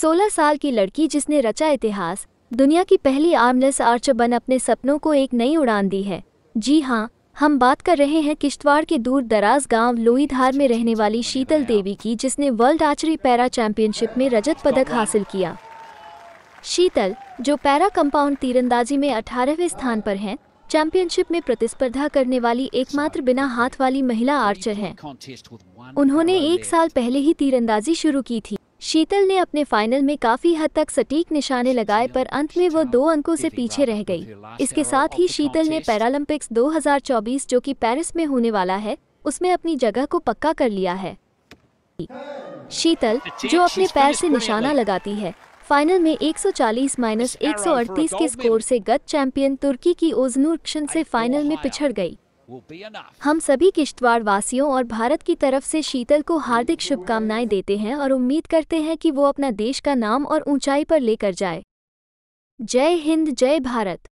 सोलह साल की लड़की जिसने रचा इतिहास दुनिया की पहली आर्मलेस आर्चर बन अपने सपनों को एक नई उड़ान दी है जी हाँ हम बात कर रहे हैं किश्तवाड़ के दूर दराज गांव लोईधार में रहने वाली शीतल देवी की जिसने वर्ल्ड आर्चरी पैरा चैंपियनशिप में रजत पदक हासिल किया शीतल जो पैरा कंपाउंड तीरंदाजी में अठारहवें स्थान पर हैं चैंपियनशिप में प्रतिस्पर्धा करने वाली एकमात्र बिना हाथ वाली महिला आर्चर हैं उन्होंने एक साल पहले ही तीरंदाजी शुरू की थी शीतल ने अपने फाइनल में काफी हद तक सटीक निशाने लगाए पर अंत में वो दो अंकों से पीछे रह गई इसके साथ ही शीतल ने पैरालंपिक्स 2024 जो कि पेरिस में होने वाला है उसमें अपनी जगह को पक्का कर लिया है शीतल जो अपने पैर से निशाना लगाती है फाइनल में 140 माइनस एक के स्कोर से गत चैंपियन तुर्की की ओजनूर से फाइनल में पिछड़ गई हम सभी किश्तवाड़ वासियों और भारत की तरफ से शीतल को हार्दिक शुभकामनाएं देते हैं और उम्मीद करते हैं कि वो अपना देश का नाम और ऊंचाई पर लेकर जाए जय हिंद जय भारत